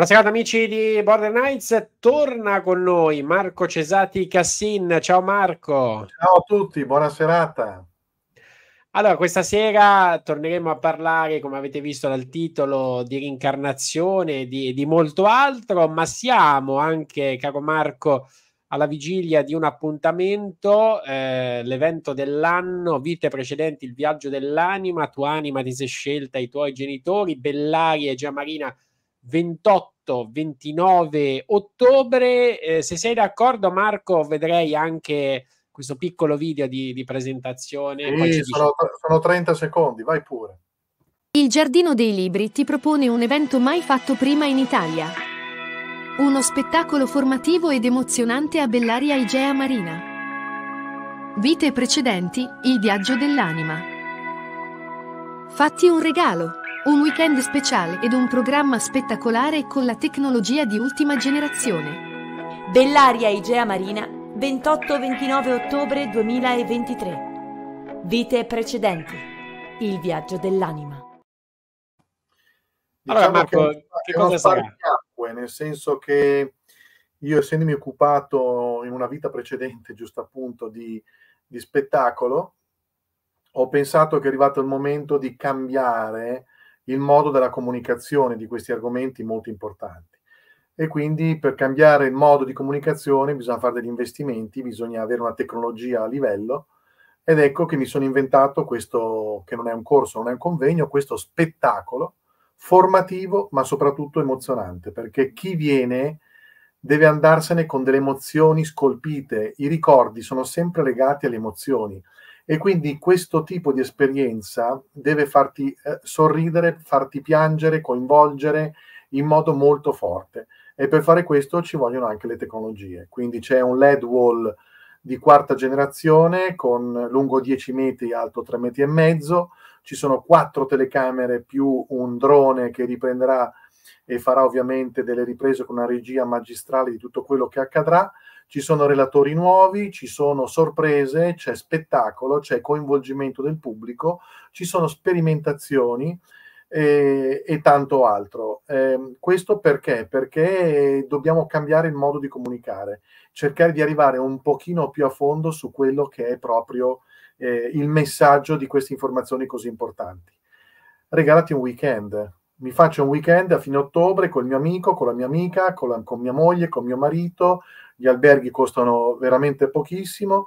Buonasera amici di Border Knights, torna con noi Marco Cesati Cassin. Ciao Marco. Ciao a tutti, buona serata. Allora, questa sera torneremo a parlare, come avete visto dal titolo, di rincarnazione e di, di, molto altro, ma siamo anche, caro Marco, alla vigilia di un appuntamento, eh, l'evento dell'anno, vite precedenti, il viaggio dell'anima, tua anima ti sei scelta, i tuoi genitori, Bellari e Giamarina 28, 29 ottobre. Eh, se sei d'accordo, Marco, vedrei anche questo piccolo video di, di presentazione. Sì, sono, sono 30 secondi, vai pure. Il Giardino dei Libri ti propone un evento mai fatto prima in Italia. Uno spettacolo formativo ed emozionante a Bellaria Igea Marina. Vite precedenti, il viaggio dell'anima. Fatti un regalo. Un weekend speciale ed un programma spettacolare con la tecnologia di ultima generazione. Bellaria Igea Marina, 28-29 ottobre 2023. Vite precedenti. Il viaggio dell'anima. Diciamo allora Marco, che, che cosa sarà? Acque, nel senso che io essendomi occupato in una vita precedente, giusto appunto, di, di spettacolo, ho pensato che è arrivato il momento di cambiare il modo della comunicazione di questi argomenti molto importanti. E quindi per cambiare il modo di comunicazione bisogna fare degli investimenti, bisogna avere una tecnologia a livello. Ed ecco che mi sono inventato questo, che non è un corso, non è un convegno, questo spettacolo formativo ma soprattutto emozionante, perché chi viene deve andarsene con delle emozioni scolpite. I ricordi sono sempre legati alle emozioni. E quindi questo tipo di esperienza deve farti eh, sorridere, farti piangere, coinvolgere in modo molto forte. E per fare questo ci vogliono anche le tecnologie. Quindi c'è un LED wall di quarta generazione con lungo 10 metri, alto 3 metri e mezzo. Ci sono quattro telecamere più un drone che riprenderà e farà ovviamente delle riprese con una regia magistrale di tutto quello che accadrà. Ci sono relatori nuovi, ci sono sorprese, c'è spettacolo, c'è coinvolgimento del pubblico, ci sono sperimentazioni e, e tanto altro. Eh, questo perché? Perché dobbiamo cambiare il modo di comunicare, cercare di arrivare un pochino più a fondo su quello che è proprio eh, il messaggio di queste informazioni così importanti. Regalati un weekend, mi faccio un weekend a fine ottobre con il mio amico, con la mia amica, con, la, con mia moglie, con mio marito, gli alberghi costano veramente pochissimo,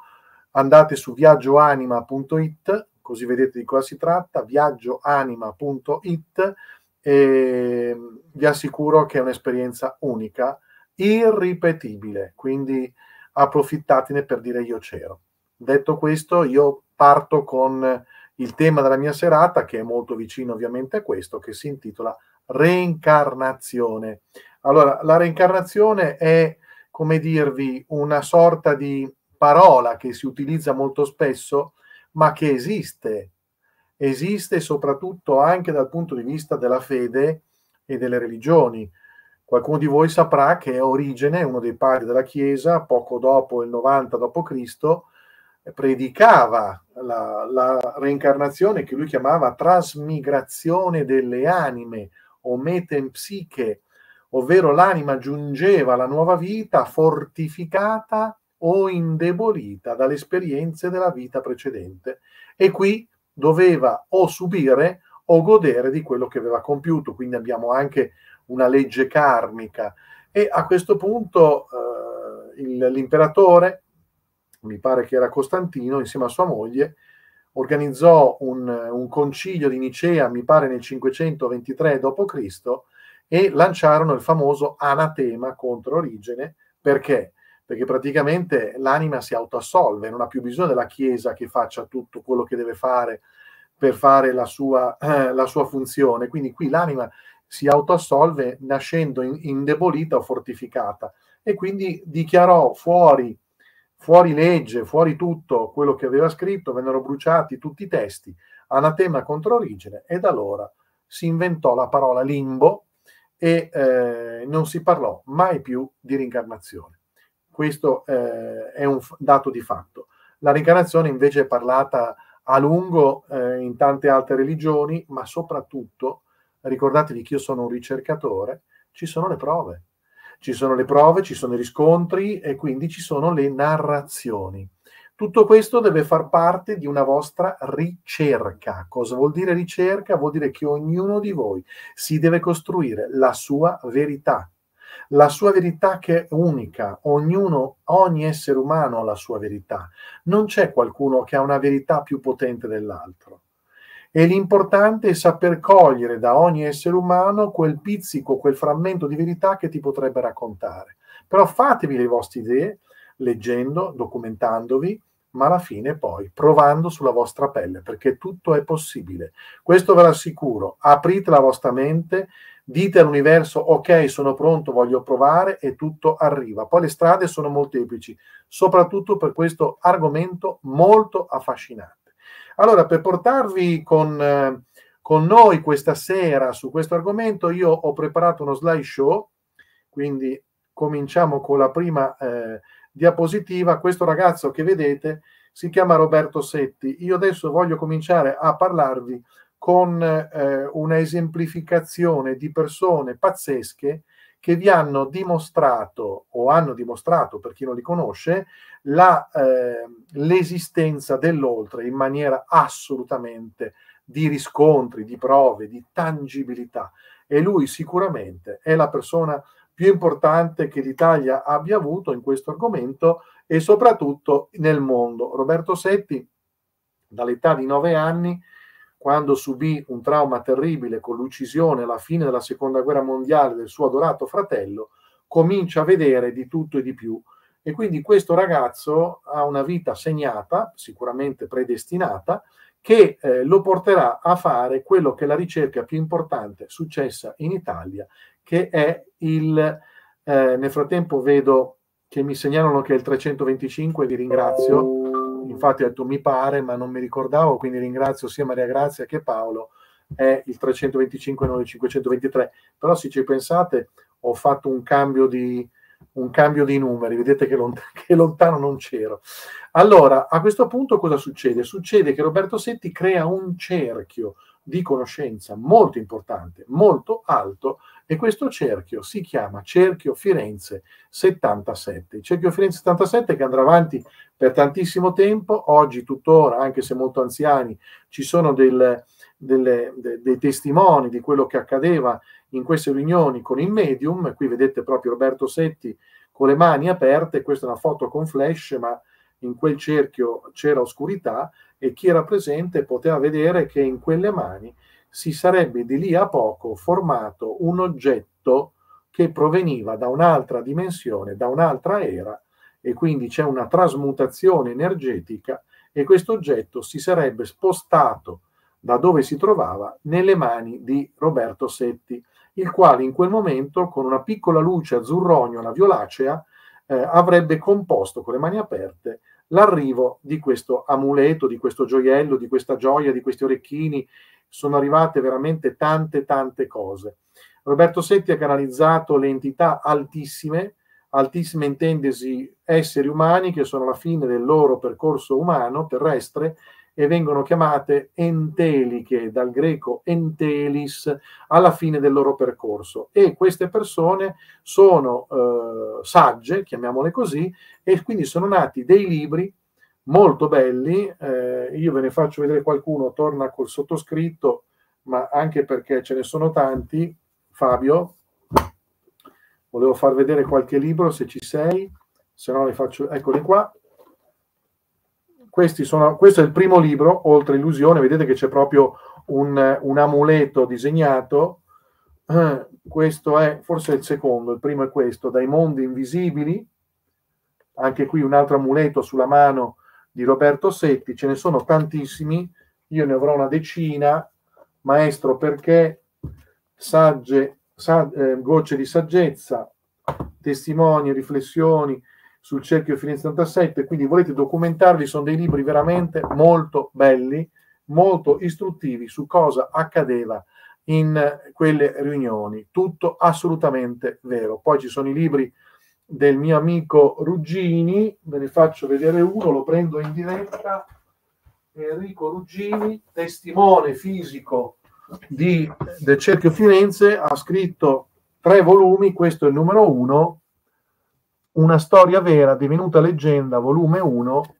andate su viaggioanima.it, così vedete di cosa si tratta, viaggioanima.it e vi assicuro che è un'esperienza unica, irripetibile, quindi approfittatene per dire io c'ero. Detto questo, io parto con il tema della mia serata, che è molto vicino ovviamente a questo, che si intitola Reincarnazione. Allora, la reincarnazione è come dirvi, una sorta di parola che si utilizza molto spesso, ma che esiste. Esiste soprattutto anche dal punto di vista della fede e delle religioni. Qualcuno di voi saprà che Origene, uno dei padri della Chiesa, poco dopo il 90 d.C., predicava la, la, reincarnazione che lui chiamava trasmigrazione delle anime o metempsiche, ovvero l'anima giungeva alla nuova vita fortificata o indebolita dalle esperienze della vita precedente e qui doveva o subire o godere di quello che aveva compiuto, quindi abbiamo anche una legge karmica e a questo punto eh, il, l'imperatore, mi pare che era Costantino, insieme a sua moglie, organizzò un, un concilio di Nicea, mi pare nel 523 d.C., e lanciarono il famoso anatema contro Origene perché? Perché praticamente l'anima si autoassolve, non ha più bisogno della Chiesa che faccia tutto quello che deve fare per fare la sua, eh, la sua funzione. Quindi qui l'anima si autoassolve nascendo in, indebolita o fortificata e quindi dichiarò fuori, fuori legge, fuori tutto quello che aveva scritto, vennero bruciati tutti i testi, anatema contro origine e da allora si inventò la parola limbo e eh, non si parlò mai più di rincarnazione. Questo eh, è un dato di fatto. La rincarnazione invece è parlata a lungo eh, in tante altre religioni, ma soprattutto, ricordatevi che io sono un ricercatore, ci sono le prove. Ci sono le prove, ci sono i riscontri e quindi ci sono le narrazioni. Tutto questo deve far parte di una vostra ricerca. Cosa vuol dire ricerca? Vuol dire che ognuno di voi si deve costruire la sua verità, la sua verità che è unica, ognuno, ogni essere umano ha la sua verità, non c'è qualcuno che ha una verità più potente dell'altro. E l'importante è saper cogliere da ogni essere umano quel pizzico, quel frammento di verità che ti potrebbe raccontare. Però fatevi le vostre idee, leggendo, documentandovi, ma alla fine poi provando sulla vostra pelle, perché tutto è possibile. Questo ve lo assicuro, aprite la vostra mente, dite all'universo ok, sono pronto, voglio provare e tutto arriva. Poi le strade sono molteplici, soprattutto per questo argomento molto affascinante. Allora, per portarvi con, eh, con noi questa sera su questo argomento, io ho preparato uno slideshow, quindi cominciamo con la prima... Eh, diapositiva, questo ragazzo che vedete si chiama Roberto Setti. Io adesso voglio cominciare a parlarvi con eh, una esemplificazione di persone pazzesche che vi hanno dimostrato o hanno dimostrato, per chi non li conosce, la, eh, l'esistenza dell'oltre in maniera assolutamente di riscontri, di prove, di tangibilità. E lui sicuramente è la persona più importante che l'Italia abbia avuto in questo argomento e soprattutto nel mondo. Roberto Setti, dall'età di nove anni, quando subì un trauma terribile con l'uccisione alla fine della seconda guerra mondiale del suo adorato fratello, comincia a vedere di tutto e di più. E quindi questo ragazzo ha una vita segnata, sicuramente predestinata, che eh, lo porterà a fare quello che è la ricerca più importante successa in Italia che è il... Eh, nel frattempo vedo che mi segnalano che è il 325, vi ringrazio. Infatti ho detto mi pare, ma non mi ricordavo, quindi ringrazio sia Maria Grazia che Paolo. È il 325 non il 523. Però se ci pensate, ho fatto un cambio di, un cambio di numeri, vedete che, lont- che, lontano non c'ero. Allora, a questo punto cosa succede? Succede che Roberto Setti crea un cerchio di conoscenza molto importante, molto alto e questo cerchio si chiama Cerchio Firenze 77. Il Cerchio Firenze 77 che andrà avanti per tantissimo tempo, oggi tuttora, anche se molto anziani, ci sono del, delle, de, dei testimoni di quello che accadeva in queste riunioni con il medium. Qui vedete proprio Roberto Setti con le mani aperte, questa è una foto con flash, ma in quel cerchio c'era oscurità e chi era presente poteva vedere che in quelle mani si sarebbe di lì a poco formato un oggetto che proveniva da un'altra dimensione, da un'altra era, e quindi c'è una trasmutazione energetica e questo oggetto si sarebbe spostato da dove si trovava nelle mani di Roberto Setti, il quale in quel momento con una piccola luce azzurrognola violacea eh, avrebbe composto con le mani aperte l'arrivo di questo amuleto, di questo gioiello, di questa gioia, di questi orecchini sono arrivate veramente tante, tante cose. Roberto Setti ha canalizzato le entità altissime, altissime intendesi esseri umani che sono alla fine del loro percorso umano terrestre e vengono chiamate enteliche, dal greco entelis, alla fine del loro percorso. E queste persone sono eh, sagge, chiamiamole così, e quindi sono nati dei libri molto belli, eh, io ve ne faccio vedere qualcuno, torna col sottoscritto, ma anche perché ce ne sono tanti. Fabio, volevo far vedere qualche libro se ci sei, se no le faccio, eccoli qua. Sono, questo è il primo libro, oltre illusione, vedete che c'è proprio un, un amuleto disegnato. Eh, questo è forse il secondo, il primo è questo, dai mondi invisibili, anche qui un altro amuleto sulla mano di Roberto Setti, ce ne sono tantissimi, io ne avrò una decina, maestro perché sagge, sag, eh, gocce di saggezza, testimoni, riflessioni sul cerchio Firenze 87, quindi volete documentarvi, sono dei libri veramente molto belli, molto istruttivi su cosa accadeva in quelle riunioni, tutto assolutamente vero. Poi ci sono i libri del mio amico Ruggini, ve ne faccio vedere uno, lo prendo in diretta, Enrico Ruggini, testimone fisico di, del Cerchio Firenze, ha scritto tre volumi, questo è il numero uno, Una storia vera divenuta leggenda, volume uno,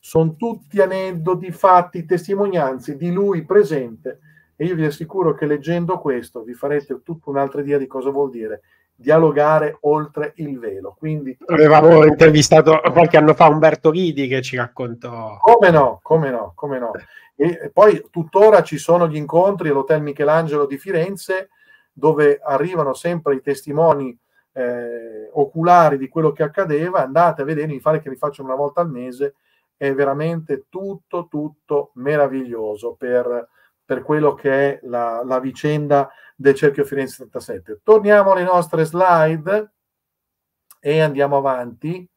sono tutti aneddoti, fatti, testimonianze di lui presente e io vi assicuro che leggendo questo vi farete tutta un'altra idea di cosa vuol dire dialogare oltre il velo. Quindi, Avevamo intervistato qualche anno fa Umberto Ridi che ci raccontò. Come no, come no, come no. E poi tuttora ci sono gli incontri all'Hotel Michelangelo di Firenze dove arrivano sempre i testimoni eh, oculari di quello che accadeva. Andate a vedere, mi pare che li facciano una volta al mese. È veramente tutto, tutto meraviglioso per per quello che è la, la vicenda del cerchio Firenze 77. Torniamo alle nostre slide e andiamo avanti.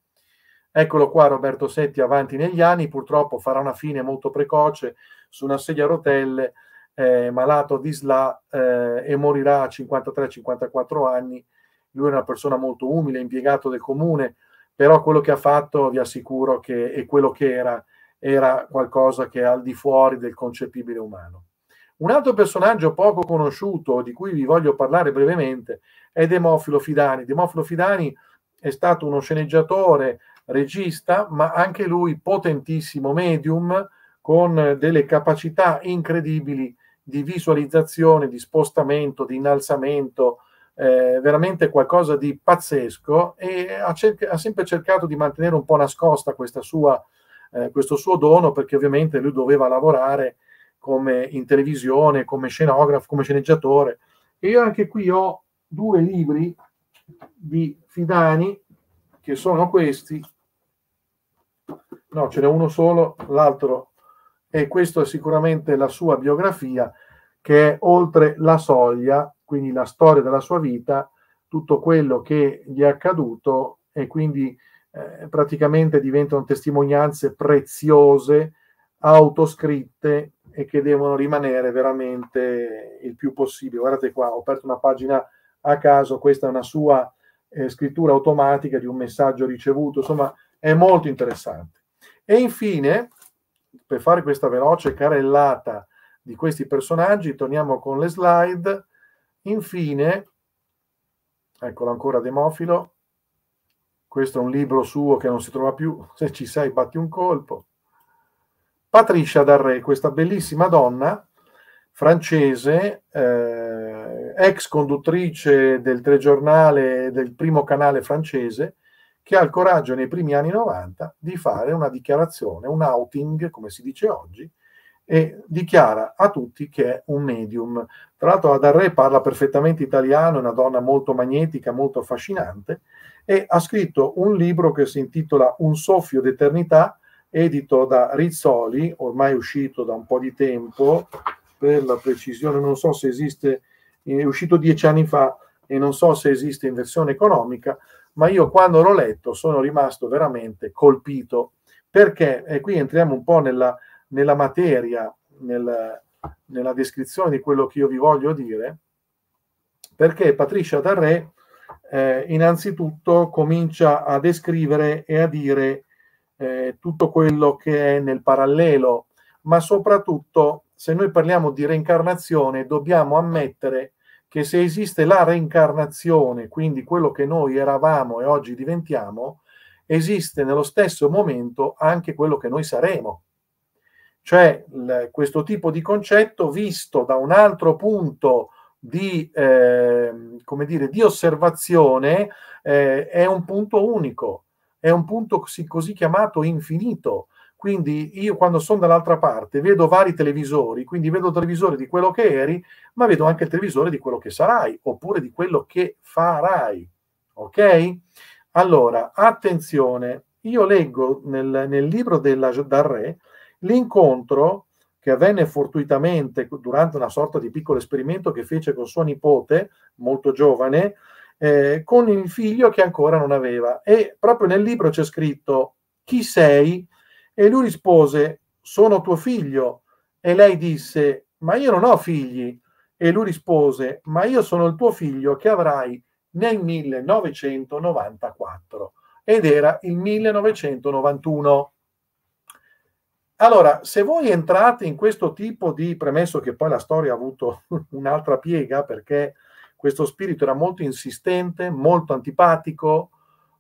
Eccolo qua Roberto Setti avanti negli anni, purtroppo farà una fine molto precoce su una sedia a rotelle, eh, malato di SLA eh, e morirà a 53-54 anni. Lui è una persona molto umile, impiegato del comune, però quello che ha fatto vi assicuro che è quello che era, era qualcosa che è al di fuori del concepibile umano. Un altro personaggio poco conosciuto di cui vi voglio parlare brevemente è Demofilo Fidani. Demofilo Fidani è stato uno sceneggiatore, regista, ma anche lui potentissimo medium con delle capacità incredibili di visualizzazione, di spostamento, di innalzamento, eh, veramente qualcosa di pazzesco e ha, cer- ha, sempre cercato di mantenere un po' nascosta sua, eh, questo suo dono perché ovviamente lui doveva lavorare come in televisione, come scenografo, come sceneggiatore. E io anche qui ho due libri di Fidani, che sono questi. No, ce n'è uno solo, l'altro e questo è sicuramente la sua biografia, che è oltre la soglia, quindi la storia della sua vita, tutto quello che gli è accaduto e quindi eh, praticamente diventano testimonianze preziose autoscritte e che devono rimanere veramente il più possibile. Guardate qua, ho aperto una pagina a caso, questa è una sua eh, scrittura automatica di un messaggio ricevuto, insomma è molto interessante. E infine, per fare questa veloce carellata di questi personaggi, torniamo con le slide, infine, eccolo ancora Demofilo, questo è un libro suo che non si trova più, se ci sei batti un colpo Patricia Darré, questa bellissima donna francese, eh, ex conduttrice del telegiornale del primo canale francese, che ha il coraggio nei primi anni 90 di fare una dichiarazione, un outing, come si dice oggi, e dichiara a tutti che è un medium. Tra l'altro Adarre parla perfettamente italiano, è una donna molto magnetica, molto affascinante, e ha scritto un libro che si intitola Un soffio d'eternità, edito da Rizzoli, ormai uscito da un po' di tempo, per la precisione non so se esiste, è uscito dieci anni fa e non so se esiste in versione economica, ma io quando l'ho letto sono rimasto veramente colpito, perché, e qui entriamo un po' nella, nella materia, nel, nella descrizione di quello che io vi voglio dire, perché Patricia Darré eh, innanzitutto comincia a descrivere e a dire eh, tutto quello che è nel parallelo, ma soprattutto se noi parliamo di reincarnazione dobbiamo ammettere che se esiste la reincarnazione, quindi quello che noi eravamo e oggi diventiamo, esiste nello stesso momento anche quello che noi saremo. Cioè questo tipo di concetto visto da un altro punto di, eh, come dire, di osservazione eh, è un punto unico, è un punto così, così chiamato infinito. Quindi io quando sono dall'altra parte vedo vari televisori, quindi vedo il televisore di quello che eri, ma vedo anche il televisore di quello che sarai, oppure di quello che farai. Ok? Allora, attenzione, io leggo nel, nel libro della, del re l'incontro che avvenne fortuitamente durante una sorta di piccolo esperimento che fece con suo nipote, molto giovane, eh, con il figlio che ancora non aveva. E proprio nel libro c'è scritto chi sei? E lui rispose sono tuo figlio. E lei disse ma io non ho figli. E lui rispose ma io sono il tuo figlio che avrai nel 1994 ed era il 1991. Allora, se voi entrate in questo tipo di premesso, che poi la storia ha avuto un'altra piega perché questo spirito era molto insistente, molto antipatico,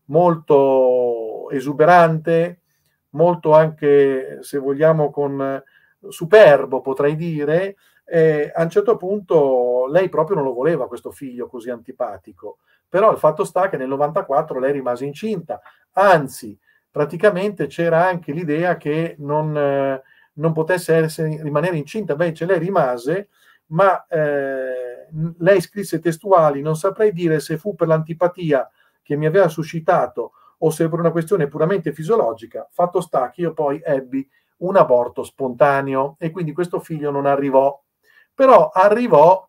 molto esuberante, molto anche, se vogliamo, con superbo, potrei dire, E a un certo punto lei proprio non lo voleva questo figlio così antipatico, però il fatto sta che nel 94 lei rimase incinta, anzi praticamente c'era anche l'idea che non, eh, non potesse essere, rimanere incinta, invece lei rimase, ma eh, lei scrisse testuali, non saprei dire se fu per l'antipatia che mi aveva suscitato o se per una questione puramente fisiologica, fatto sta che io poi ebbi un aborto spontaneo e quindi questo figlio non arrivò. Però arrivò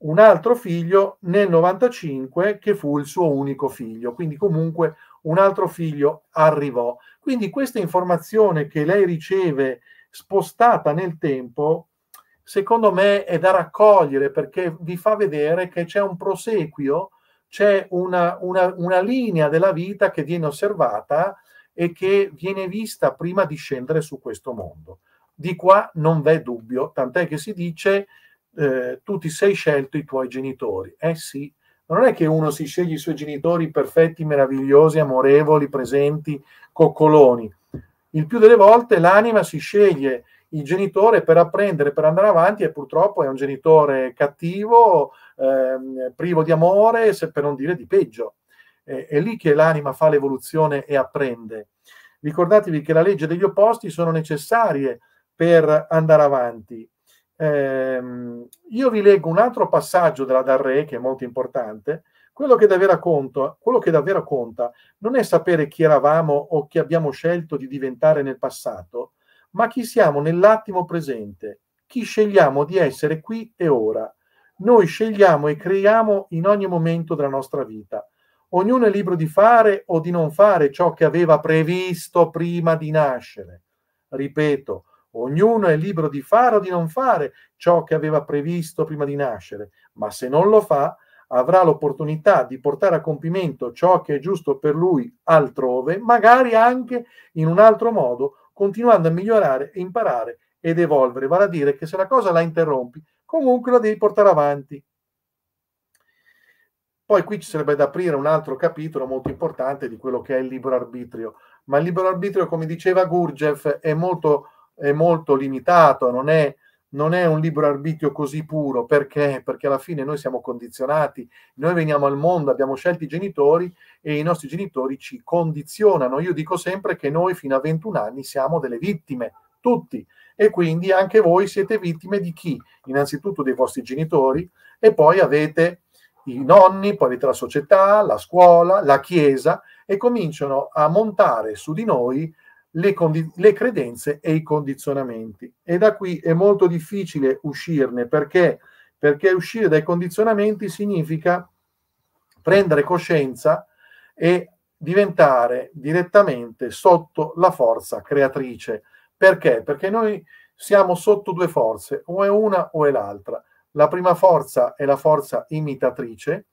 un altro figlio nel 95 che fu il suo unico figlio, quindi comunque un altro figlio arrivò. Quindi questa informazione che lei riceve spostata nel tempo secondo me è da raccogliere perché vi fa vedere che c'è un prosequio, c'è una, una, una linea della vita che viene osservata e che viene vista prima di scendere su questo mondo. Di qua non v'è dubbio, tant'è che si dice eh, tu ti sei scelto i tuoi genitori. Eh sì, non è che uno si sceglie i suoi genitori perfetti, meravigliosi, amorevoli, presenti, coccoloni. Il più delle volte l'anima si sceglie il genitore per apprendere, per andare avanti, e purtroppo è un genitore cattivo, ehm, privo di amore, se per non dire di peggio. Eh, è lì che l'anima fa l'evoluzione e apprende. Ricordatevi che la legge degli opposti sono necessarie per andare avanti. Eh, io vi leggo un altro passaggio della Darre che è molto importante. Quello che, conto, quello che, davvero conta non è sapere chi eravamo o chi abbiamo scelto di diventare nel passato, ma chi siamo nell'attimo presente, chi scegliamo di essere qui e ora. Noi scegliamo e creiamo in ogni momento della nostra vita. Ognuno è libero di fare o di non fare ciò che aveva previsto prima di nascere. Ripeto, ognuno è libero di fare o di non fare ciò che aveva previsto prima di nascere, ma se non lo fa, avrà l'opportunità di portare a compimento ciò che è giusto per lui altrove, magari anche in un altro modo continuando a migliorare, imparare ed evolvere. Vale a dire che se la cosa la interrompi, comunque la devi portare avanti. Poi qui ci sarebbe da aprire un altro capitolo molto importante di quello che è il libero arbitrio, ma il libero arbitrio, come diceva Gurdjieff, è molto, è molto limitato, non è non è un libero arbitrio così puro perché? Perché alla fine noi siamo condizionati, noi veniamo al mondo, abbiamo scelto i genitori e i nostri genitori ci condizionano. Io dico sempre che noi fino a 21 anni siamo delle vittime, tutti, e quindi anche voi siete vittime di chi? Innanzitutto dei vostri genitori e poi avete i nonni, poi avete la società, la scuola, la chiesa e cominciano a montare su di noi le, condi- le credenze e i condizionamenti. E da qui è molto difficile uscirne perché, perché uscire dai condizionamenti significa prendere coscienza e diventare direttamente sotto la forza creatrice. Perché? Perché noi siamo sotto due forze, o è una o è l'altra. La prima forza è la forza imitatrice,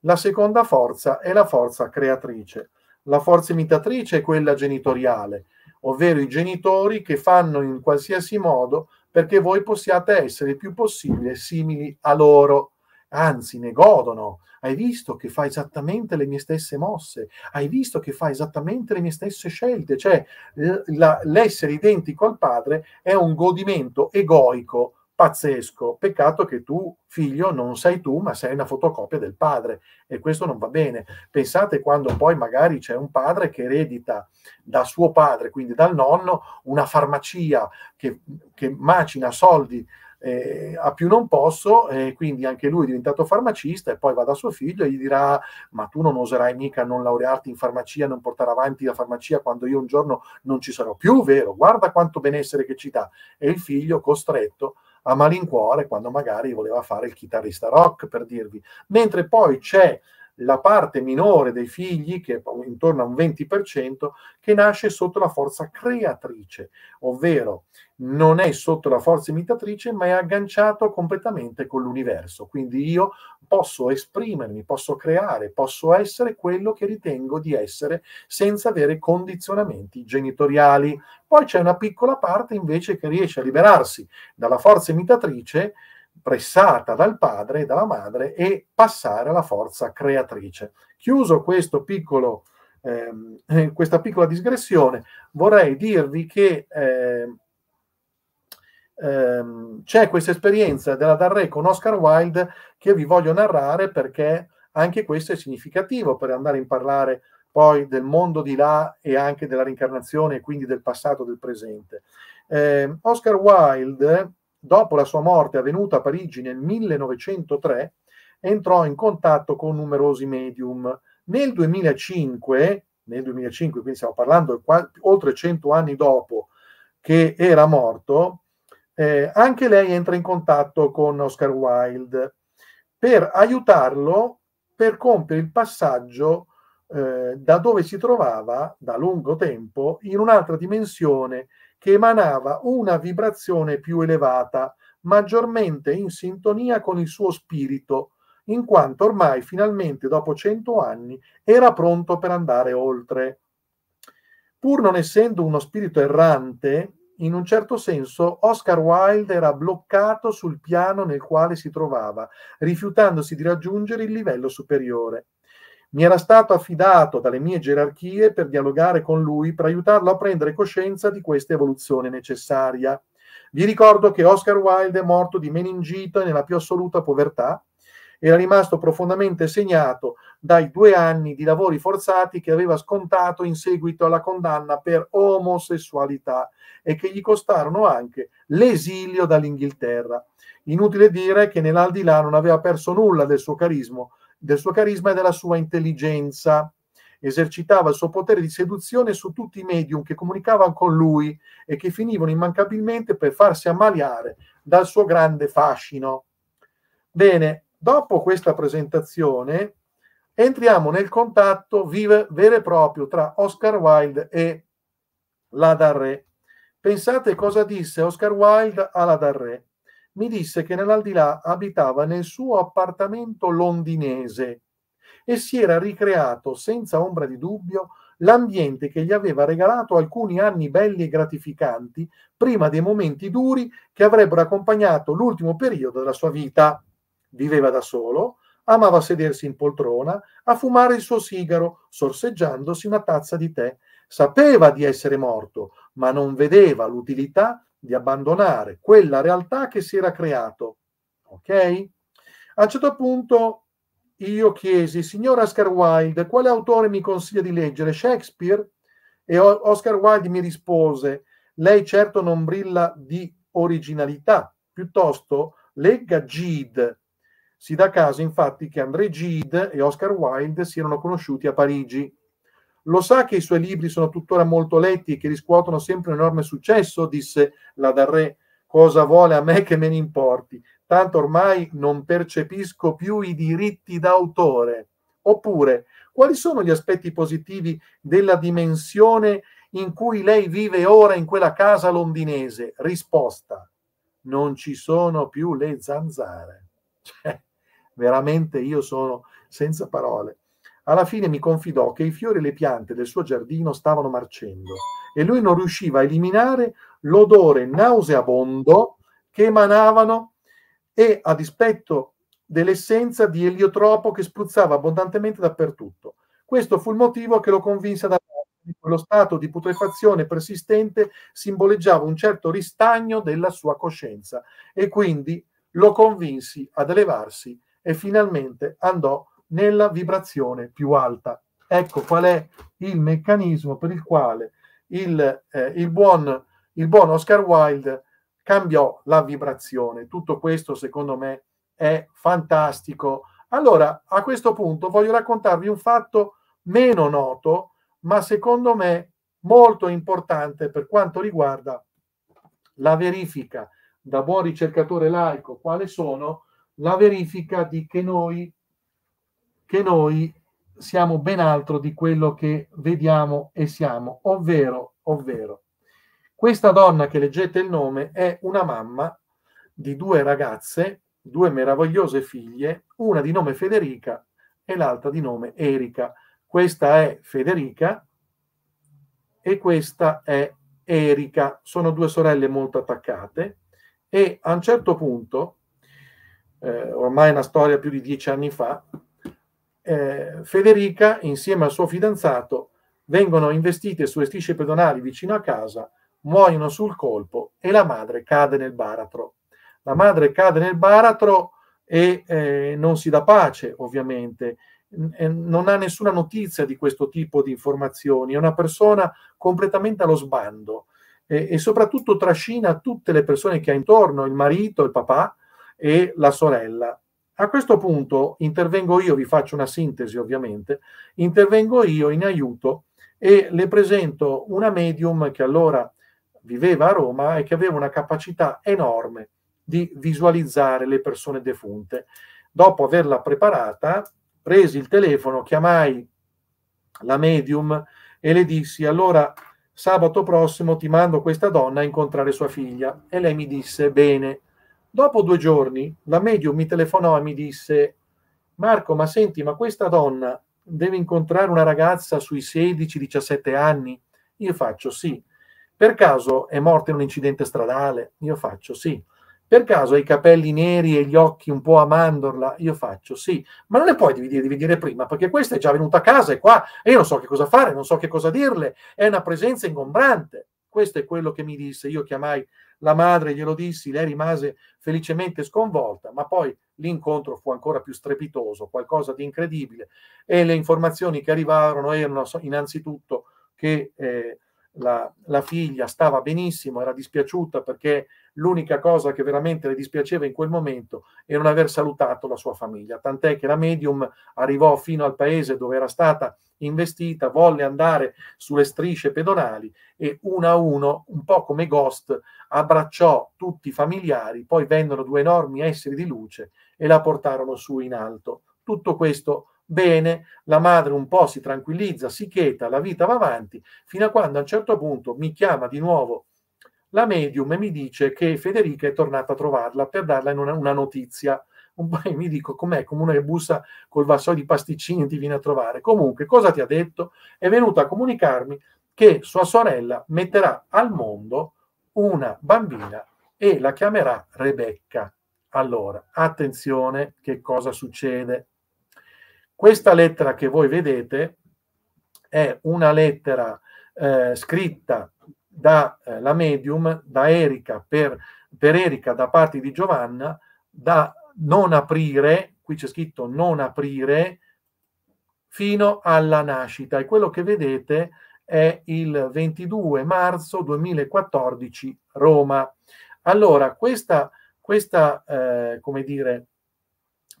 la seconda forza è la forza creatrice. La forza imitatrice è quella genitoriale, ovvero i genitori che fanno in qualsiasi modo perché voi possiate essere il più possibile simili a loro. Anzi, ne godono. Hai visto che fa esattamente le mie stesse mosse, hai visto che fa esattamente le mie stesse scelte. Cioè, l'essere identico al padre è un godimento egoico pazzesco, peccato che tu figlio non sei tu ma sei una fotocopia del padre e questo non va bene. Pensate quando poi magari c'è un padre che eredita da suo padre, quindi dal nonno, una farmacia che, che macina soldi eh, a più non posso, e eh, quindi anche lui è diventato farmacista e poi va da suo figlio e gli dirà: Ma tu non oserai mica non laurearti in farmacia, non portare avanti la farmacia quando io un giorno non ci sarò più, vero? Guarda quanto benessere che ci dà. E il figlio costretto a malincuore quando magari voleva fare il chitarrista rock, per dirvi. Mentre poi c'è la parte minore dei figli, che è intorno a un 20%, che nasce sotto la forza creatrice, ovvero non è sotto la forza imitatrice, ma è agganciato completamente con l'universo. Quindi io posso esprimermi, posso creare, posso essere quello che ritengo di essere senza avere condizionamenti genitoriali. Poi c'è una piccola parte invece che riesce a liberarsi dalla forza imitatrice pressata dal padre e dalla madre e passare alla forza creatrice. Chiuso piccolo, ehm, eh, questa piccola digressione, vorrei dirvi che eh, ehm, c'è questa esperienza della Darre con Oscar Wilde che vi voglio narrare perché anche questo è significativo per andare in parlare poi del mondo di là e anche della rincarnazione e quindi del passato, e del presente. Eh, Oscar Wilde Dopo la sua morte avvenuta a Parigi nel 1903, entrò in contatto con numerosi medium. Nel 2005, nel 2005 quindi stiamo parlando oltre 100 anni dopo che era morto, eh, anche lei entra in contatto con Oscar Wilde per aiutarlo per compiere il passaggio eh, da dove si trovava da lungo tempo in un'altra dimensione che emanava una vibrazione più elevata, maggiormente in sintonia con il suo spirito, in quanto ormai finalmente dopo cento anni era pronto per andare oltre. Pur non essendo uno spirito errante, in un certo senso Oscar Wilde era bloccato sul piano nel quale si trovava, rifiutandosi di raggiungere il livello superiore. Mi era stato affidato dalle mie gerarchie per dialogare con lui, per aiutarlo a prendere coscienza di questa evoluzione necessaria. Vi ricordo che Oscar Wilde è morto di meningito e nella più assoluta povertà, era rimasto profondamente segnato dai due anni di lavori forzati che aveva scontato in seguito alla condanna per omosessualità e che gli costarono anche l'esilio dall'Inghilterra. Inutile dire che nell'aldilà non aveva perso nulla del suo carisma del suo carisma e della sua intelligenza. Esercitava il suo potere di seduzione su tutti i medium che comunicavano con lui e che finivano immancabilmente per farsi ammaliare dal suo grande fascino. Bene, dopo questa presentazione entriamo nel contatto vive, vero e proprio tra Oscar Wilde e la Re. Pensate cosa disse Oscar Wilde alla Re mi disse che nell'aldilà abitava nel suo appartamento londinese e si era ricreato senza ombra di dubbio l'ambiente che gli aveva regalato alcuni anni belli e gratificanti prima dei momenti duri che avrebbero accompagnato l'ultimo periodo della sua vita. Viveva da solo, amava sedersi in poltrona a fumare il suo sigaro, sorseggiandosi una tazza di tè. Sapeva di essere morto, ma non vedeva l'utilità di abbandonare quella realtà che si era creato. Ok? A un certo punto io chiesi, signor Oscar Wilde, quale autore mi consiglia di leggere? Shakespeare? E Oscar Wilde mi rispose, lei certo non brilla di originalità, piuttosto legga Gide. Si dà caso infatti che André Gide e Oscar Wilde si erano conosciuti a Parigi. Lo sa che i suoi libri sono tuttora molto letti e che riscuotono sempre un enorme successo, disse la Darré. Cosa vuole a me che me ne importi? Tanto ormai non percepisco più i diritti d'autore. Oppure, quali sono gli aspetti positivi della dimensione in cui lei vive ora in quella casa londinese? Risposta, non ci sono più le zanzare. Cioè, veramente io sono senza parole. Alla fine mi confidò che i fiori e le piante del suo giardino stavano marcendo e lui non riusciva a eliminare l'odore nauseabondo che emanavano e a dispetto dell'essenza di eliotropo che spruzzava abbondantemente dappertutto. Questo fu il motivo che lo convinse ad di quello stato di putrefazione persistente simboleggiava un certo ristagno della sua coscienza e quindi lo convinsi ad elevarsi e finalmente andò a nella vibrazione più alta. Ecco qual è il meccanismo per il quale il, eh, il, buon, il buon Oscar Wilde cambiò la vibrazione. Tutto questo, secondo me, è fantastico. Allora, a questo punto voglio raccontarvi un fatto meno noto, ma secondo me molto importante per quanto riguarda la verifica da buon ricercatore laico, quale sono la verifica di che noi che noi siamo ben altro di quello che vediamo e siamo, ovvero, ovvero, questa donna che leggete il nome è una mamma di due ragazze, due meravigliose figlie, una di nome Federica e l'altra di nome Erika. Questa è Federica e questa è Erika. Sono due sorelle molto attaccate e a un certo punto, eh, ormai è una storia più di dieci anni fa, eh, Federica, insieme al suo fidanzato, vengono investite sulle strisce pedonali vicino a casa, muoiono sul colpo e la madre cade nel baratro. La madre cade nel baratro e eh, non si dà pace, ovviamente, eh, non ha nessuna notizia di questo tipo di informazioni, è una persona completamente allo sbando e, e soprattutto trascina tutte le persone che ha intorno, il marito, il papà e la sorella, a questo punto intervengo io, vi faccio una sintesi ovviamente, intervengo io in aiuto e le presento una medium che allora viveva a Roma e che aveva una capacità enorme di visualizzare le persone defunte. Dopo averla preparata, presi il telefono, chiamai la medium e le dissi allora sabato prossimo ti mando questa donna a incontrare sua figlia e lei mi disse bene Dopo due giorni la medium mi telefonò e mi disse Marco, ma senti, ma questa donna deve incontrare una ragazza sui 16-17 anni? Io faccio sì. Per caso è morta in un incidente stradale? Io faccio sì. Per caso ha i capelli neri e gli occhi un po' a mandorla? Io faccio sì. Ma non le puoi dividere, dividere prima, perché questa è già venuta a casa, è qua, e io non so che cosa fare, non so che cosa dirle, è una presenza ingombrante. Questo è quello che mi disse. Io chiamai la madre glielo dissi, lei rimase felicemente sconvolta, ma poi l'incontro fu ancora più strepitoso, qualcosa di incredibile e le informazioni che arrivarono erano innanzitutto che eh, la, la figlia stava benissimo, era dispiaciuta perché l'unica cosa che veramente le dispiaceva in quel momento è non aver salutato la sua famiglia, tant'è che la medium arrivò fino al paese dove era stata investita, volle andare sulle strisce pedonali e uno a uno, un po' come Ghost, abbracciò tutti i familiari, poi vennero due enormi esseri di luce e la portarono su in alto. Tutto questo Bene, la madre un po' si tranquillizza, si cheta, la vita va avanti, fino a quando a un certo punto mi chiama di nuovo la medium e mi dice che Federica è tornata a trovarla per darle una, una, notizia. Un po' mi dico com'è, come una che bussa col vassoio di pasticcini e ti viene a trovare. Comunque, cosa ti ha detto? È venuta a comunicarmi che sua sorella metterà al mondo una bambina e la chiamerà Rebecca. Allora, attenzione che cosa succede questa lettera che voi vedete è una lettera eh, scritta dalla eh, medium, da Erika, per, per Erika da parte di Giovanna, da non aprire, qui c'è scritto non aprire, fino alla nascita. E quello che vedete è il 22 marzo 2014 Roma. Allora, questa, questa eh, come dire,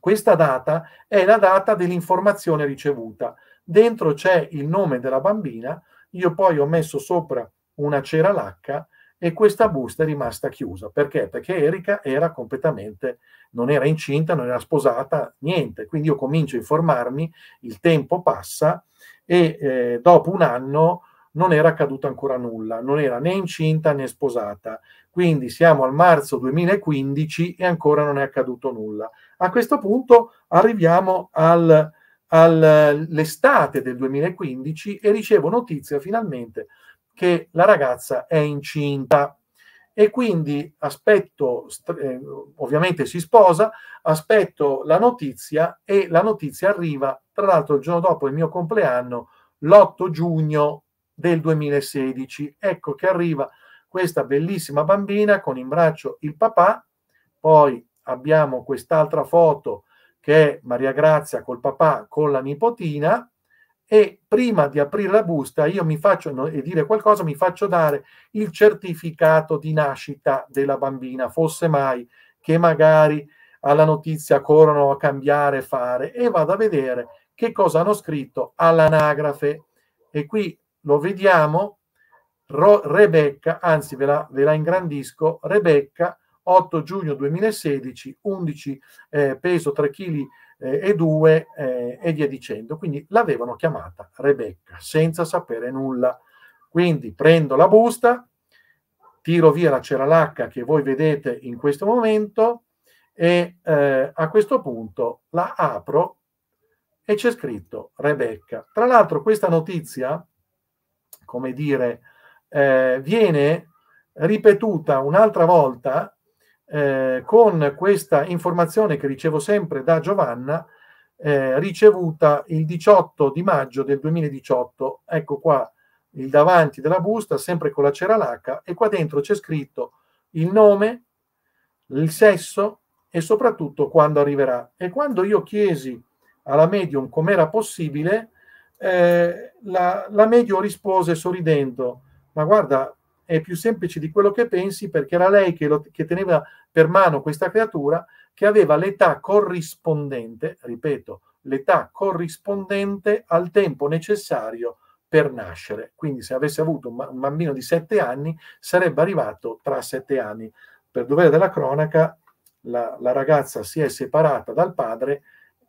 questa data è la data dell'informazione ricevuta. Dentro c'è il nome della bambina, io poi ho messo sopra una cera lacca e questa busta è rimasta chiusa. Perché? Perché Erika era completamente, non era incinta, non era sposata, niente. Quindi io comincio a informarmi, il tempo passa e eh, dopo un anno non era accaduto ancora nulla, non era né incinta né sposata. Quindi siamo al marzo 2015 e ancora non è accaduto nulla. A questo punto arriviamo al, all'estate del 2015 e ricevo notizia finalmente che la ragazza è incinta e quindi aspetto, eh, ovviamente si sposa, aspetto la notizia e la notizia arriva tra l'altro il giorno dopo il mio compleanno, l'8 giugno del 2016. Ecco che arriva questa bellissima bambina con in braccio il papà, poi abbiamo quest'altra foto che è Maria Grazia col papà con la nipotina e prima di aprire la busta io mi faccio e dire qualcosa mi faccio dare il certificato di nascita della bambina fosse mai che magari alla notizia corrono a cambiare fare e vado a vedere che cosa hanno scritto all'anagrafe e qui lo vediamo Rebecca anzi ve la, ve la ingrandisco Rebecca 8 giugno 2016, 11 eh, peso 3 kg eh, e 2 eh, e via dicendo. Quindi l'avevano chiamata Rebecca senza sapere nulla. Quindi prendo la busta, tiro via la ceralacca che voi vedete in questo momento e eh, a questo punto la apro e c'è scritto Rebecca. Tra l'altro questa notizia, come dire, eh, viene ripetuta un'altra volta eh, con questa informazione che ricevo sempre da Giovanna, eh, ricevuta il 18 di maggio del 2018. Ecco qua il davanti della busta, sempre con la cera lacca, e qua dentro c'è scritto il nome, il sesso e soprattutto quando arriverà. E quando io chiesi alla medium com'era possibile, eh, la, la medium rispose sorridendo, ma guarda, è più semplice di quello che pensi perché era lei che, lo, che teneva per mano questa creatura che aveva l'età corrispondente, ripeto, l'età corrispondente al tempo necessario per nascere. Quindi se avesse avuto un, bambino di sette anni sarebbe arrivato tra sette anni. Per dovere della cronaca, la, la, ragazza si è separata dal padre,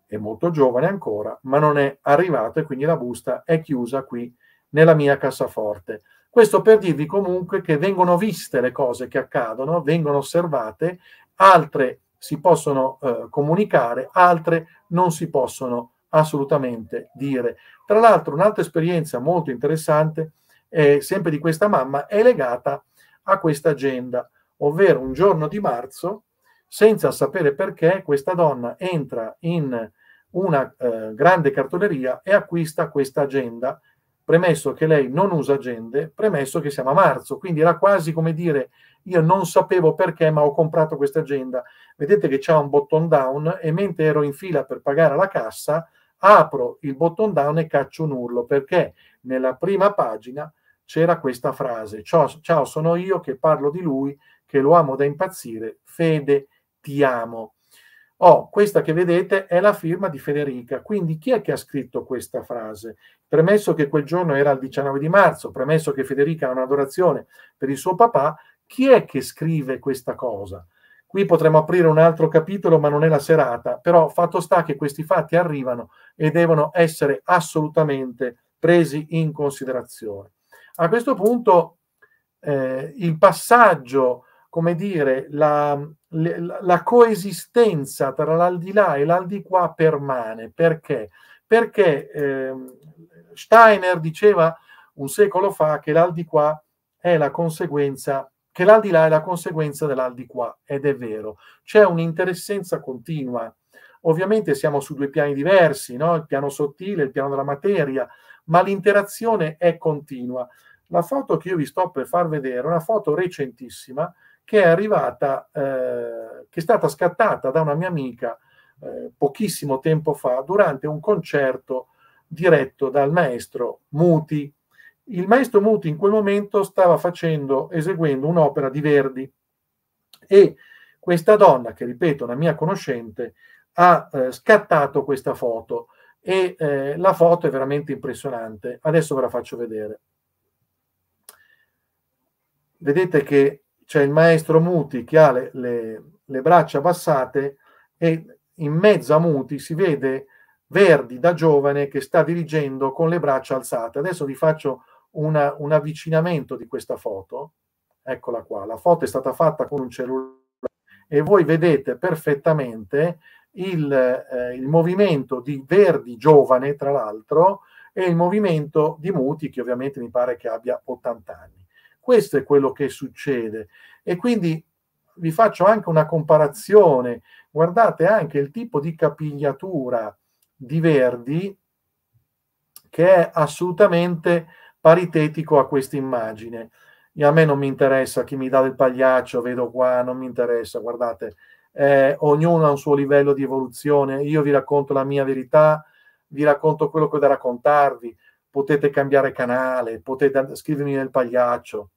è molto giovane ancora, ma non è arrivato e quindi la busta è chiusa qui nella mia cassaforte. Questo per dirvi comunque che vengono viste le cose che accadono, vengono osservate, altre si possono eh, comunicare, altre non si possono assolutamente dire. Tra l'altro un'altra esperienza molto interessante, eh, sempre di questa mamma, è legata a questa agenda, ovvero un giorno di marzo, senza sapere perché, questa donna entra in una eh, grande cartoleria e acquista questa agenda premesso che lei non usa agende, premesso che siamo a marzo, quindi era quasi come dire io non sapevo perché ma ho comprato questa agenda, vedete che c'è un button down e mentre ero in fila per pagare la cassa apro il button down e caccio un urlo perché nella prima pagina c'era questa frase, ciao, ciao sono io che parlo di lui, che lo amo da impazzire, Fede ti amo. Oh, questa che vedete è la firma di Federica, quindi chi è che ha scritto questa frase? Premesso che quel giorno era il 19 di marzo, premesso che Federica ha un'adorazione per il suo papà, chi è che scrive questa cosa? Qui potremmo aprire un altro capitolo, ma non è la serata, però fatto sta che questi fatti arrivano e devono essere assolutamente presi in considerazione. A questo punto eh, il passaggio come dire, la, la coesistenza tra l'aldilà e l'aldiquà permane. Perché? Perché eh, Steiner diceva un secolo fa che l'aldiquà è la conseguenza che l'aldilà è la conseguenza dell'aldiquà, ed è vero. C'è un'interessenza continua. Ovviamente siamo su due piani diversi, no? il piano sottile, il piano della materia, ma l'interazione è continua. La foto che io vi sto per far vedere è una foto recentissima che è arrivata, eh, che è stata scattata da una mia amica eh, pochissimo tempo fa durante un concerto diretto dal maestro Muti. Il maestro Muti in quel momento stava facendo, eseguendo un'opera di Verdi e questa donna, che ripeto, una mia conoscente, ha eh, scattato questa foto e eh, la foto è veramente impressionante. Adesso ve la faccio vedere. Vedete che c'è il maestro Muti che ha le, le, le braccia abbassate e in mezzo a Muti si vede Verdi da giovane che sta dirigendo con le braccia alzate. Adesso vi faccio una, un avvicinamento di questa foto. Eccola qua, la foto è stata fatta con un cellulare e voi vedete perfettamente il, eh, il movimento di Verdi giovane, tra l'altro, e il movimento di Muti che ovviamente mi pare che abbia 80 anni. Questo è quello che succede. E quindi vi faccio anche una comparazione. Guardate anche il tipo di capigliatura di Verdi che è assolutamente paritetico a questa immagine. A me non mi interessa chi mi dà del pagliaccio, vedo qua, non mi interessa, guardate, eh, ognuno ha un suo livello di evoluzione, io vi racconto la mia verità, vi racconto quello che ho da raccontarvi, potete cambiare canale, potete scrivermi nel pagliaccio,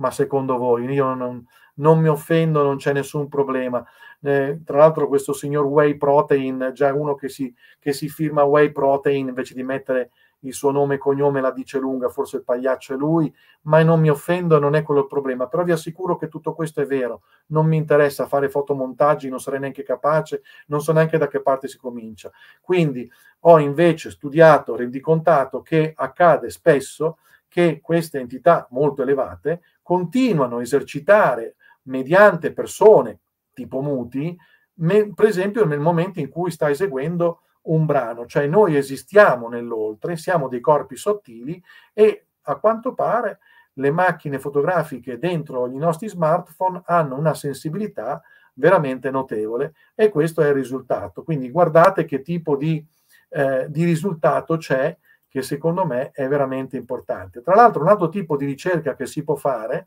ma secondo voi? Io non, non mi offendo, non c'è nessun problema. Eh, tra l'altro questo signor Whey Protein, già uno che si, che si firma Whey Protein invece di mettere il suo nome e cognome la dice lunga, forse il pagliaccio è lui, ma non mi offendo, non è quello il problema. Però vi assicuro che tutto questo è vero, non mi interessa fare fotomontaggi, non sarei neanche capace, non so neanche da che parte si comincia. Quindi ho invece studiato, rendicontato che accade spesso che queste entità molto elevate continuano a esercitare mediante persone tipo muti, me, per esempio nel momento in cui sta eseguendo un brano, cioè noi esistiamo nell'oltre, siamo dei corpi sottili e a quanto pare le macchine fotografiche dentro i nostri smartphone hanno una sensibilità veramente notevole e questo è il risultato. Quindi guardate che tipo di, eh, di risultato c'è che secondo me è veramente importante. Tra l'altro un altro tipo di ricerca che si può fare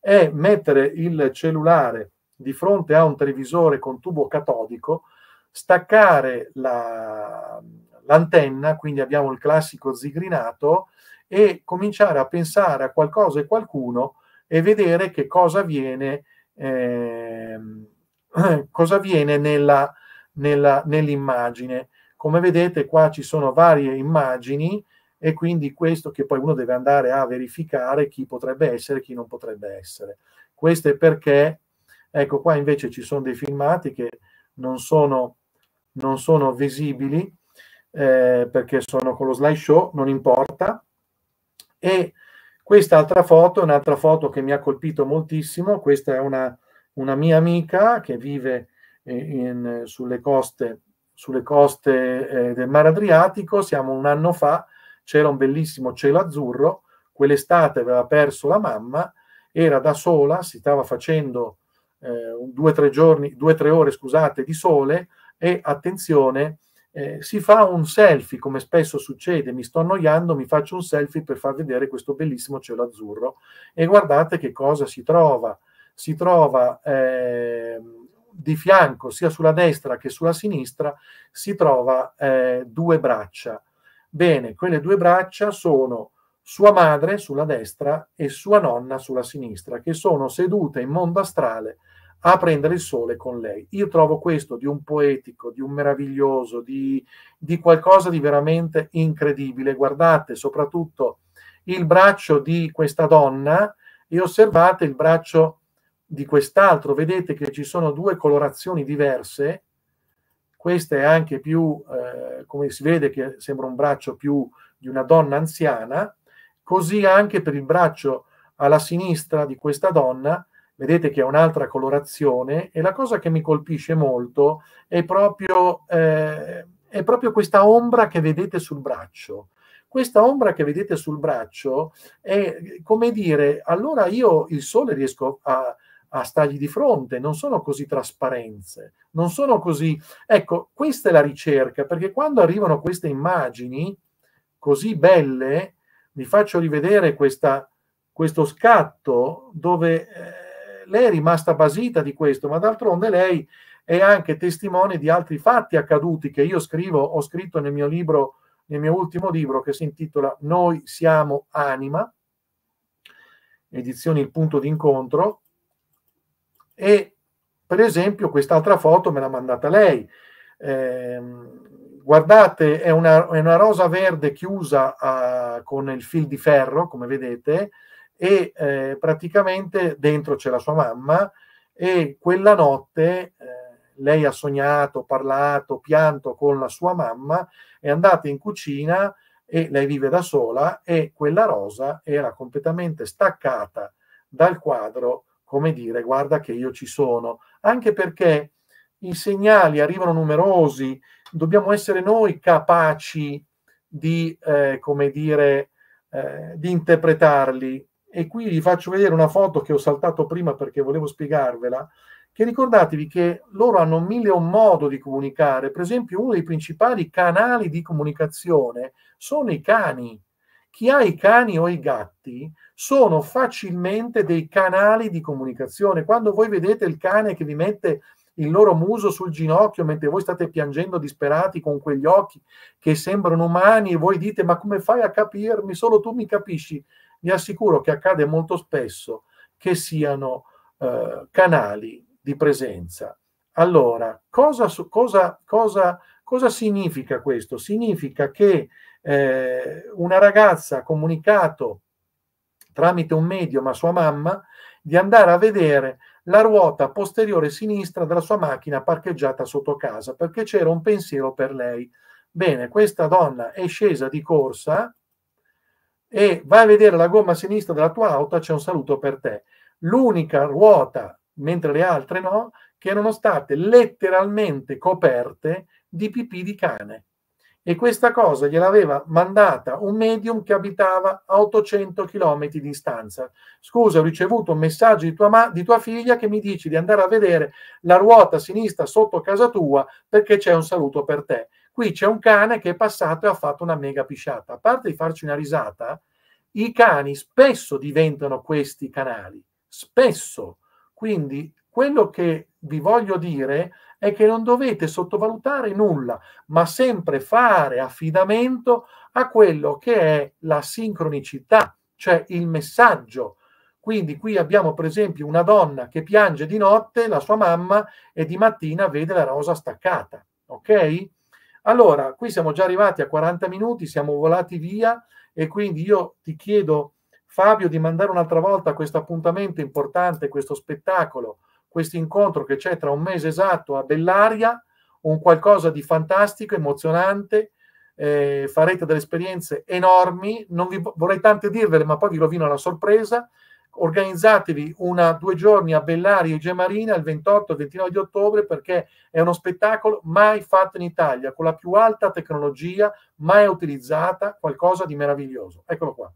è mettere il cellulare di fronte a un televisore con tubo catodico, staccare la, l'antenna, quindi abbiamo il classico zigrinato, e cominciare a pensare a qualcosa e qualcuno e vedere che cosa avviene, eh, cosa avviene nella, nella, nell'immagine. Come vedete qua ci sono varie immagini e quindi questo che poi uno deve andare a verificare chi potrebbe essere e chi non potrebbe essere. Questo è perché, ecco qua invece ci sono dei filmati che non sono, non sono visibili eh, perché sono con lo slideshow, non importa. E quest'altra foto è un'altra foto che mi ha colpito moltissimo, questa è una, una mia amica che vive in, eh, in, sulle coste sulle coste eh, del Mar Adriatico, siamo un anno fa, c'era un bellissimo cielo azzurro, quell'estate aveva perso la mamma, era da sola, si stava facendo eh, due, tre giorni, due tre ore scusate, di sole e attenzione, eh, si fa un selfie, come spesso succede, mi sto annoiando, mi faccio un selfie per far vedere questo bellissimo cielo azzurro. E guardate che cosa si trova. Si trova eh, di fianco, sia sulla destra che sulla sinistra, si trova eh, due braccia. Bene, quelle due braccia sono sua madre sulla destra e sua nonna sulla sinistra, che sono sedute in mondo astrale a prendere il sole con lei. Io trovo questo di un poetico, di un meraviglioso, di, di qualcosa di veramente incredibile. Guardate soprattutto il braccio di questa donna e osservate il braccio di quest'altro vedete che ci sono due colorazioni diverse, questa è anche più, eh, come si vede che sembra un braccio più di una donna anziana, così anche per il braccio alla sinistra di questa donna, vedete che è un'altra colorazione e la cosa che mi colpisce molto è proprio, eh, è proprio questa ombra che vedete sul braccio. Questa ombra che vedete sul braccio è come dire, allora io il sole riesco a, a stargli di fronte, non sono così trasparenze, non sono così... Ecco, questa è la ricerca, perché quando arrivano queste immagini così belle, vi faccio rivedere questa, questo scatto dove eh, lei è rimasta basita di questo, ma d'altronde lei è anche testimone di altri fatti accaduti che io scrivo, ho scritto nel mio libro, nel mio ultimo libro che si intitola Noi siamo anima, edizioni Il punto d'incontro, e per esempio quest'altra foto me l'ha mandata lei. Eh, guardate, è una, è una, rosa verde chiusa a, ah, con il fil di ferro, come vedete, e eh, praticamente dentro c'è la sua mamma e quella notte eh, lei ha sognato, parlato, pianto con la sua mamma, è andata in cucina e lei vive da sola e quella rosa era completamente staccata dal quadro come dire, guarda che io ci sono, anche perché i segnali arrivano numerosi, dobbiamo essere noi capaci di, eh, come dire, eh, di interpretarli. E qui vi faccio vedere una foto che ho saltato prima perché volevo spiegarvela, che ricordatevi che loro hanno mille un modo di comunicare, per esempio uno dei principali canali di comunicazione sono i cani chi ha i cani o i gatti sono facilmente dei canali di comunicazione. Quando voi vedete il cane che vi mette il loro muso sul ginocchio mentre voi state piangendo disperati con quegli occhi che sembrano umani e voi dite ma come fai a capirmi? Solo tu mi capisci. Vi assicuro che accade molto spesso che siano eh, canali di presenza. Allora, cosa, cosa, cosa, cosa significa questo? Significa che eh, una ragazza ha comunicato tramite un medium a sua mamma di andare a vedere la ruota posteriore sinistra della sua macchina parcheggiata sotto casa perché c'era un pensiero per lei. Bene, questa donna è scesa di corsa e va a vedere la gomma sinistra della tua auto, c'è un saluto per te. L'unica ruota, mentre le altre no, che erano state letteralmente coperte di pipì di cane e questa cosa gliel'aveva mandata un medium che abitava a 800 km di distanza. Scusa, ho ricevuto un messaggio di tua, ma- di tua figlia che mi dici di andare a vedere la ruota sinistra sotto casa tua perché c'è un saluto per te. Qui c'è un cane che è passato e ha fatto una mega pisciata. A parte di farci una risata, i cani spesso diventano questi canali, spesso. Quindi quello che vi voglio dire è che non dovete sottovalutare nulla, ma sempre fare affidamento a quello che è la sincronicità, cioè il messaggio. Quindi qui abbiamo per esempio una donna che piange di notte la sua mamma e di mattina vede la rosa staccata, ok? Allora, qui siamo già arrivati a 40 minuti, siamo volati via e quindi io ti chiedo Fabio di mandare un'altra volta questo appuntamento importante, questo spettacolo questo incontro che c'è tra un mese esatto a Bellaria, un qualcosa di fantastico, emozionante, eh, farete delle esperienze enormi, non vi vorrei tante dirvele, ma poi vi rovino la sorpresa. Organizzatevi una, due giorni a Bellaria e Gemarina il 28 e il 29 di ottobre perché è uno spettacolo mai fatto in Italia, con la più alta tecnologia mai utilizzata, qualcosa di meraviglioso. Eccolo qua.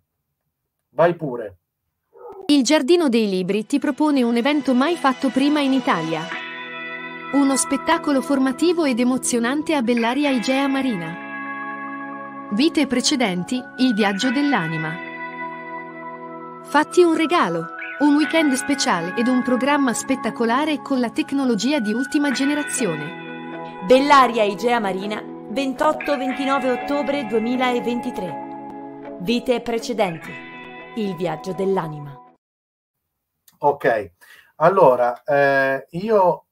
Vai pure. Il Giardino dei Libri ti propone un evento mai fatto prima in Italia. Uno spettacolo formativo ed emozionante a Bellaria Igea Marina. Vite precedenti, il viaggio dell'anima. Fatti un regalo, un weekend speciale ed un programma spettacolare con la tecnologia di ultima generazione. Bellaria Igea Marina, 28-29 ottobre 2023. Vite precedenti, il viaggio dell'anima. Ok, allora eh, io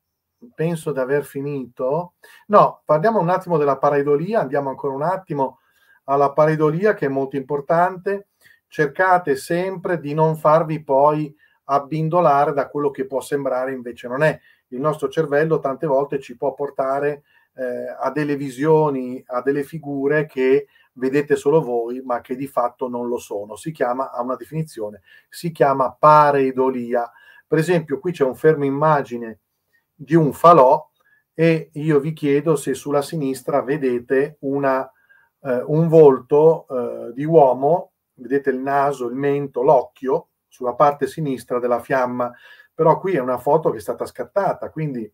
penso di aver finito. No, parliamo un attimo della pareidolia, andiamo ancora un attimo alla pareidolia che è molto importante. Cercate sempre di non farvi poi abbindolare da quello che può sembrare invece non è. Il nostro cervello tante volte ci può portare eh, a delle visioni, a delle figure che vedete solo voi, ma che di fatto non lo sono. Si chiama, ha una definizione, si chiama pareidolia. Per esempio, qui c'è un fermo immagine di un falò e io vi chiedo se sulla sinistra vedete una, eh, un volto eh, di uomo, vedete il naso, il mento, l'occhio sulla parte sinistra della fiamma, però qui è una foto che è stata scattata, quindi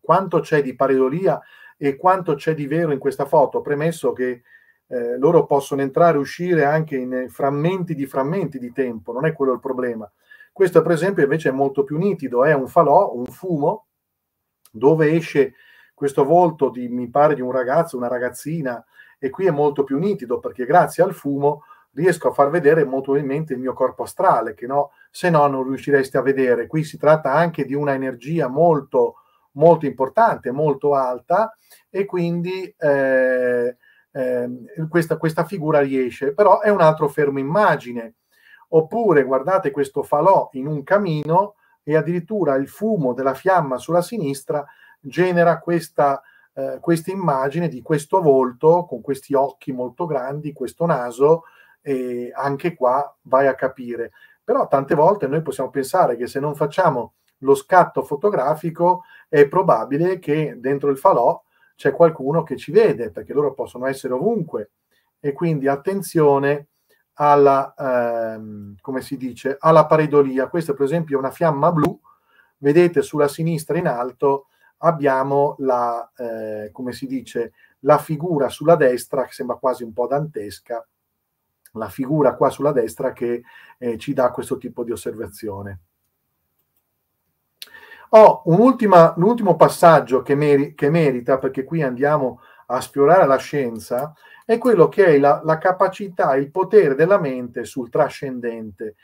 quanto c'è di pareidolia e quanto c'è di vero in questa foto, premesso che eh, loro possono entrare e uscire anche in frammenti di frammenti di tempo, non è quello il problema. Questo per esempio invece è molto più nitido, è un falò, un fumo, dove esce questo volto di, mi pare, di un ragazzo, una ragazzina, e qui è molto più nitido perché grazie al fumo riesco a far vedere molto probabilmente il mio corpo astrale, che no, se no non riusciresti a vedere. Qui si tratta anche di una energia molto, molto importante, molto alta, e quindi eh, eh, questa, questa figura riesce, però è un altro fermo immagine. Oppure guardate questo falò in un camino e addirittura il fumo della fiamma sulla sinistra genera questa, eh, questa immagine di questo volto con questi occhi molto grandi, questo naso, e anche qua vai a capire. Però tante volte noi possiamo pensare che se non facciamo lo scatto fotografico è probabile che dentro il falò c'è qualcuno che ci vede, perché loro possono essere ovunque. E quindi attenzione alla, ehm, come si dice, alla pareidolia. Questa per esempio è una fiamma blu, vedete sulla sinistra in alto abbiamo la, eh, come si dice, la figura sulla destra, che sembra quasi un po' dantesca, la figura qua sulla destra che eh, ci dà questo tipo di osservazione. Oh, un, ultimo passaggio che, meri, che, merita, perché qui andiamo a spiorare la scienza, è quello che è la, la capacità, il potere della mente sul trascendente.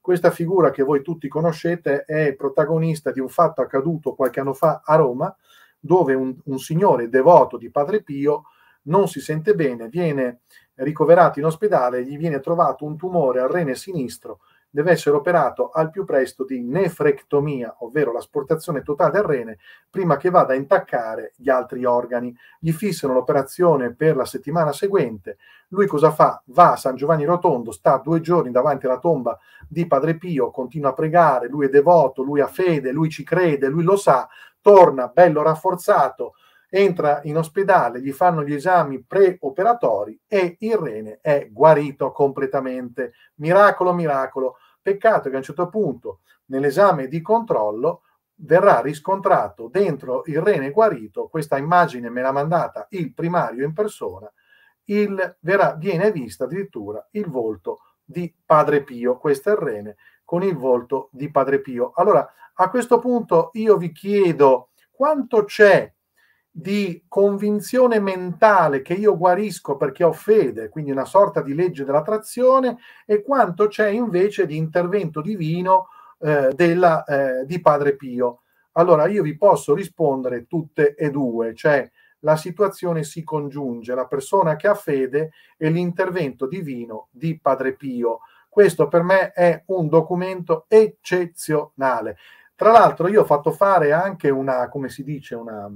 Questa figura che voi tutti conoscete è protagonista di un fatto accaduto qualche anno fa a Roma, dove un, un signore devoto di Padre Pio non si sente bene, viene ricoverato in ospedale, gli viene trovato un tumore al rene sinistro, deve essere operato al più presto di nefrectomia, ovvero l'asportazione totale del rene, prima che vada a intaccare gli altri organi. Gli fissano l'operazione per la settimana seguente. Lui cosa fa? Va a San Giovanni Rotondo, sta due giorni davanti alla tomba di Padre Pio, continua a pregare, lui è devoto, lui ha fede, lui ci crede, lui lo sa, torna bello rafforzato, entra in ospedale, gli fanno gli esami preoperatori e il rene è guarito completamente. Miracolo, miracolo. Peccato che a un certo punto nell'esame di controllo verrà riscontrato dentro il rene guarito, questa immagine me l'ha mandata il primario in persona, il, verrà, viene vista addirittura il volto di Padre Pio, questo è il rene, con il volto di Padre Pio. Allora, a questo punto io vi chiedo quanto c'è di convinzione mentale che io guarisco perché ho fede, quindi una sorta di legge dell'attrazione, e quanto c'è invece di intervento divino eh, della, eh, di Padre Pio. Allora io vi posso rispondere tutte e due, cioè la situazione si congiunge, la persona che ha fede e l'intervento divino di Padre Pio. Questo per me è un documento eccezionale. Tra l'altro io ho fatto fare anche una, come si dice, una,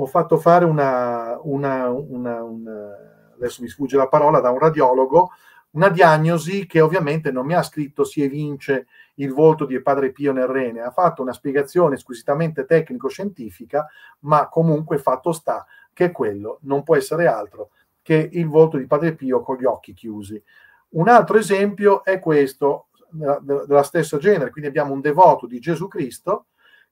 ho fatto fare una, una, una, una, adesso mi sfugge la parola, da un radiologo, una diagnosi che ovviamente non mi ha scritto si evince il volto di padre Pio nel rene, ha fatto una spiegazione squisitamente tecnico-scientifica, ma comunque fatto sta che quello non può essere altro che il volto di padre Pio con gli occhi chiusi. Un altro esempio è questo, della stessa genere, quindi abbiamo un devoto di Gesù Cristo,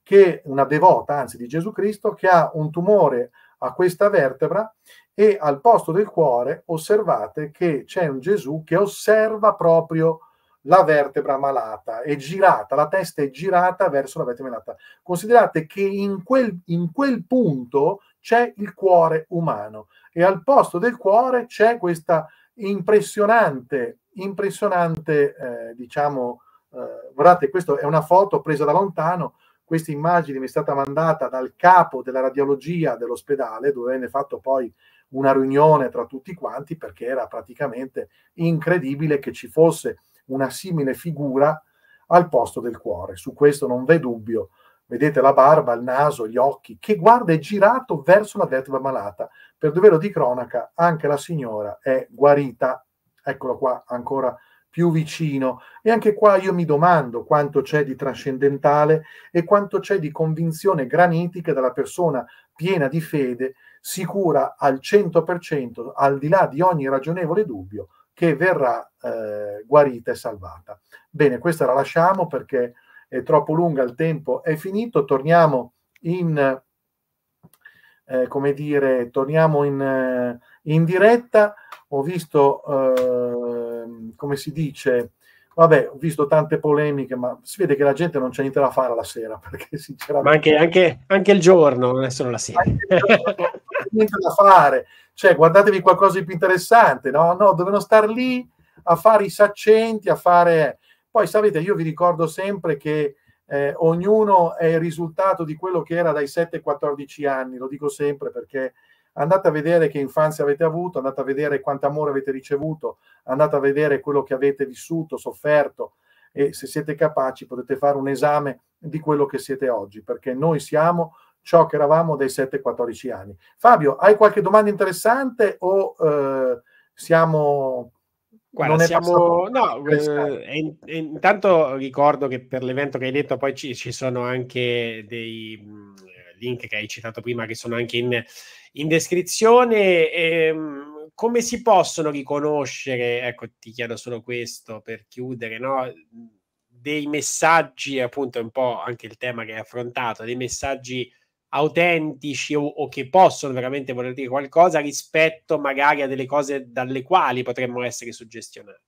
che una devota, anzi di Gesù Cristo, che ha un tumore a questa vertebra e al posto del cuore osservate che c'è un Gesù che osserva proprio la vertebra malata, è girata, la testa è girata verso la vertebra malata. Considerate che in quel, in quel punto c'è il cuore umano e al posto del cuore c'è questa impressionante, impressionante, eh, diciamo, eh, guardate, questa è una foto presa da lontano, questa immagine mi è stata mandata dal capo della radiologia dell'ospedale, dove venne fatto poi una riunione tra tutti quanti, perché era praticamente incredibile che ci fosse una simile figura al posto del cuore. Su questo non v'è dubbio. Vedete la barba, il naso, gli occhi, che guarda è girato verso la vertebra malata. Per dovere di cronaca, anche la signora è guarita. Eccolo qua, ancora più vicino. E anche qua io mi domando quanto c'è di trascendentale e quanto c'è di convinzione granitica della persona piena di fede, sicura al 100%, al di là di ogni ragionevole dubbio, che verrà eh, guarita e salvata. Bene, questa la lasciamo perché è troppo lunga, il tempo è finito, torniamo in, eh, come dire, torniamo in, eh, in diretta, ho visto... Eh, Ehm, come si dice, vabbè, ho visto tante polemiche, ma si vede che la gente non c'è niente da fare la sera, perché sinceramente... Ma anche, anche, anche il giorno, eh, non è solo la sera. Non c'è niente da fare, cioè guardatevi qualcosa di più interessante, no? No, dovevano star lì a fare i saccenti, a fare... Poi sapete, io vi ricordo sempre che eh, ognuno è il risultato di quello che era dai 7 14 anni, lo dico sempre perché andate a vedere che infanzia avete avuto, andate a vedere quanto amore avete ricevuto, andate a vedere quello che avete vissuto, sofferto e se siete capaci potete fare un esame di quello che siete oggi, perché noi siamo ciò che eravamo dai 7-14 anni. Fabio, hai qualche domanda interessante o eh, siamo Guarda, siamo, no, eh, intanto ricordo che per l'evento che hai detto poi ci, ci, sono anche dei mm, link che hai citato prima che sono anche in, in descrizione. Ehm, come si possono riconoscere, ecco ti chiedo solo questo per chiudere, no? dei messaggi, appunto è un po' anche il tema che hai affrontato, dei messaggi autentici o, o, che possono veramente voler dire qualcosa rispetto magari a delle cose dalle quali potremmo essere suggestionati?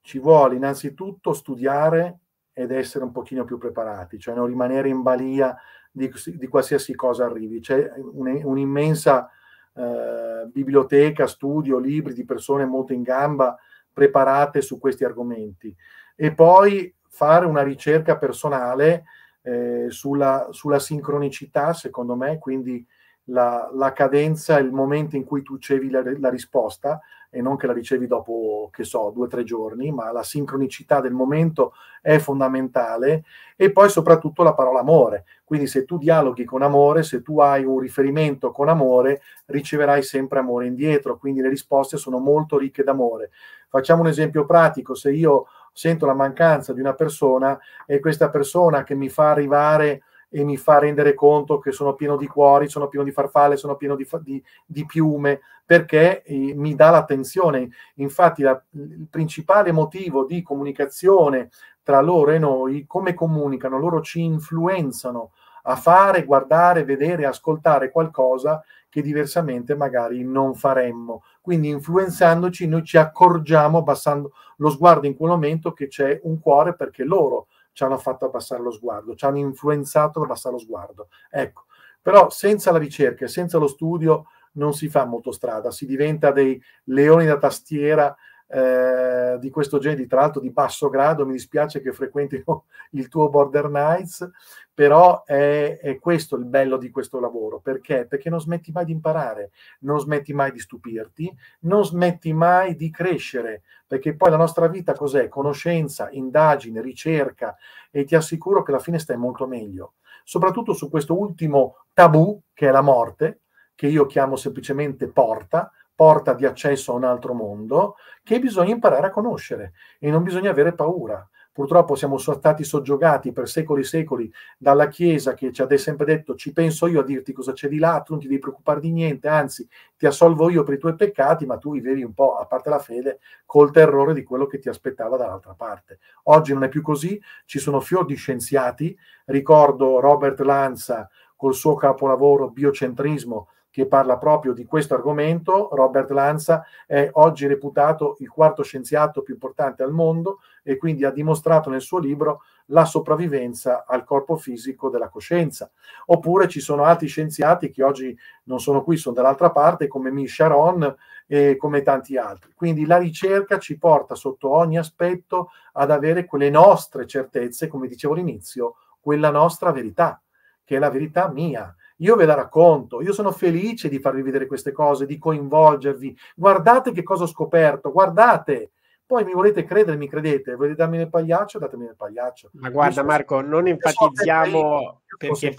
Ci vuole innanzitutto studiare ed essere un pochino più preparati, cioè non rimanere in balia di, di qualsiasi cosa arrivi. C'è un'immensa eh, biblioteca, studio, libri di persone molto in gamba preparate su questi argomenti. E poi fare una ricerca personale eh, sulla, sulla, sincronicità, secondo me, quindi la, la, cadenza, il momento in cui tu ricevi la, la risposta, e non che la ricevi dopo, che so, due o tre giorni, ma la sincronicità del momento è fondamentale e poi soprattutto la parola amore. Quindi se tu dialoghi con amore, se tu hai un riferimento con amore, riceverai sempre amore indietro, quindi le risposte sono molto ricche d'amore. Facciamo un esempio pratico, se io sento la mancanza di una persona e questa persona che mi fa arrivare e mi fa rendere conto che sono pieno di cuori, sono pieno di farfalle, sono pieno di, di, di piume, perché eh, mi dà l'attenzione. Infatti la, il principale motivo di comunicazione tra loro e noi, come comunicano, loro ci influenzano a fare, guardare, vedere, ascoltare qualcosa che diversamente magari non faremmo. Quindi influenzandoci noi ci accorgiamo, abbassando lo sguardo in quel momento, che c'è un cuore perché loro ci hanno fatto abbassare lo sguardo, ci hanno influenzato ad abbassare lo sguardo. Ecco, però senza la ricerca e senza lo studio non si fa molto strada, si diventa dei leoni da tastiera eh, di questo genere, tra l'altro di basso grado, mi dispiace che frequentino il tuo Border Knights, però è, è, questo il bello di questo lavoro, perché? Perché non smetti mai di imparare, non smetti mai di stupirti, non smetti mai di crescere, perché poi la nostra vita cos'è? Conoscenza, indagine, ricerca e ti assicuro che alla fine stai molto meglio, soprattutto su questo ultimo tabù che è la morte, che io chiamo semplicemente porta, porta di accesso a un altro mondo che bisogna imparare a conoscere e non bisogna avere paura. Purtroppo siamo stati soggiogati per secoli e secoli dalla Chiesa che ci ha sempre detto ci penso io a dirti cosa c'è di là, tu non ti devi preoccupare di niente, anzi ti assolvo io per i tuoi peccati, ma tu vivevi un po', a parte la fede, col terrore di quello che ti aspettava dall'altra parte. Oggi non è più così, ci sono fior di scienziati, ricordo Robert Lanza col suo capolavoro Biocentrismo, che parla proprio di questo argomento, Robert Lanza è oggi reputato il quarto scienziato più importante al mondo e quindi ha dimostrato nel suo libro la sopravvivenza al corpo fisico della coscienza. Oppure ci sono altri scienziati che oggi non sono qui, sono dall'altra parte, come Misharon e come tanti altri. Quindi la ricerca ci porta sotto ogni aspetto ad avere quelle nostre certezze, come dicevo all'inizio, quella nostra verità, che è la verità mia io ve la racconto, io sono felice di farvi vedere queste cose, di coinvolgervi. Guardate che cosa ho scoperto, guardate. Poi mi volete credere, mi credete, volete darmi nel pagliaccio, datemi nel pagliaccio. Ma guarda sono... Marco, non enfatizziamo perché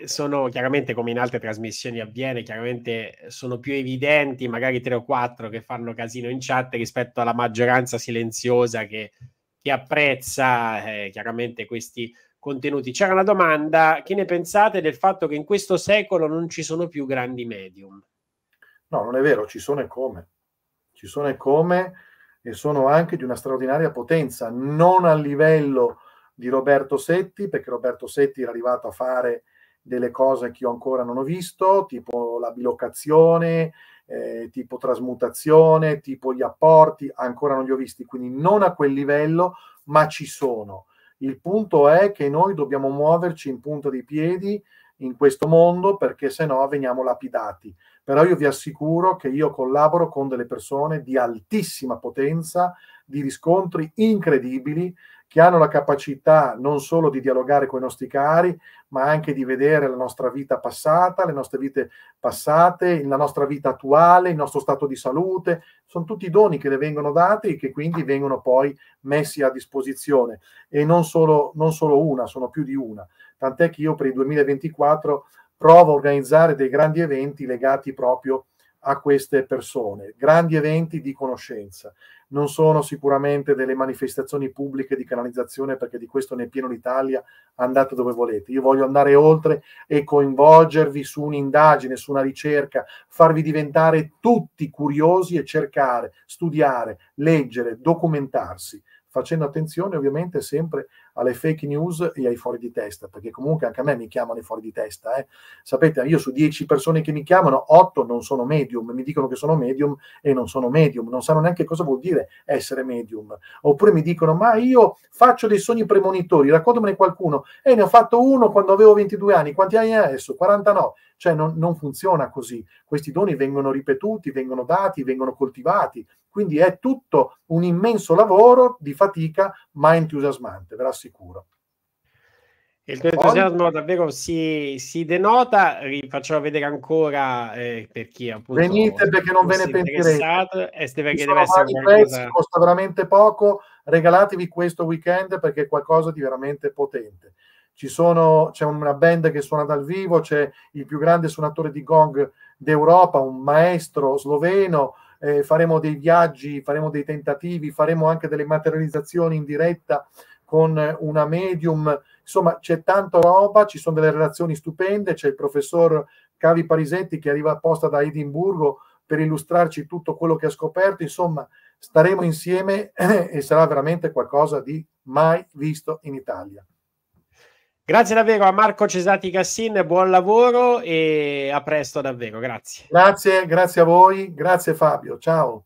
eh, sono chiaramente come in altre trasmissioni avviene, chiaramente sono più evidenti magari tre o quattro che fanno casino in chat rispetto alla maggioranza silenziosa che, che apprezza eh, chiaramente questi contenuti. C'era una domanda, che ne pensate del fatto che in questo secolo non ci sono più grandi medium? No, non è vero, ci sono e come. Ci sono e come e sono anche di una straordinaria potenza, non a livello di Roberto Setti, perché Roberto Setti era arrivato a fare delle cose che io ancora non ho visto, tipo la bilocazione, eh, tipo trasmutazione, tipo gli apporti, ancora non li ho visti, quindi non a quel livello, ma ci sono il punto è che noi dobbiamo muoverci in punta di piedi in questo mondo perché se no veniamo lapidati. Però io vi assicuro che io collaboro con delle persone di altissima potenza, di riscontri incredibili che hanno la capacità non solo di dialogare con i nostri cari, ma anche di vedere la nostra vita passata, le nostre vite passate, la nostra vita attuale, il nostro stato di salute. Sono tutti doni che le vengono dati e che quindi vengono poi messi a disposizione. E non solo, non solo una, sono più di una. Tant'è che io per il 2024 provo a organizzare dei grandi eventi legati proprio a a queste persone. Grandi eventi di conoscenza, non sono sicuramente delle manifestazioni pubbliche di canalizzazione perché di questo ne è pieno l'Italia, andate dove volete. Io voglio andare oltre e coinvolgervi su un'indagine, su una ricerca, farvi diventare tutti curiosi e cercare, studiare, leggere, documentarsi, facendo attenzione ovviamente sempre alle fake news e ai fuori di testa, perché comunque anche a me mi chiamano i fuori di testa. Eh. Sapete, io su 10 persone che mi chiamano, 8 non sono medium, mi dicono che sono medium e non sono medium, non sanno neanche cosa vuol dire essere medium. Oppure mi dicono, ma io faccio dei sogni premonitori, raccontamene qualcuno, e ne ho fatto uno quando avevo 22 anni, quanti anni adesso? 49. Cioè non, non funziona così. Questi doni vengono ripetuti, vengono dati, vengono coltivati, quindi è tutto un immenso lavoro di fatica, ma entusiasmante, ve l'assicuro. Il tuo entusiasmo davvero si, si denota, faccio vedere ancora eh, per chi appunto... Venite perché non ve ne pentirete. Eh, perché deve essere qualcosa... prezzi, costa veramente poco, regalatevi questo weekend perché è qualcosa di veramente potente. Sono, c'è una band che suona dal vivo, c'è il più grande suonatore di gong d'Europa, un maestro sloveno, eh, faremo dei viaggi, faremo dei tentativi, faremo anche delle materializzazioni in diretta con una medium, insomma c'è tanta roba, ci sono delle relazioni stupende, c'è il professor Cavi Parisetti che arriva apposta da Edimburgo per illustrarci tutto quello che ha scoperto, insomma staremo insieme e sarà veramente qualcosa di mai visto in Italia. Grazie davvero a Marco Cesati Cassin, buon lavoro e a presto davvero, grazie. Grazie, grazie a voi, grazie Fabio, ciao.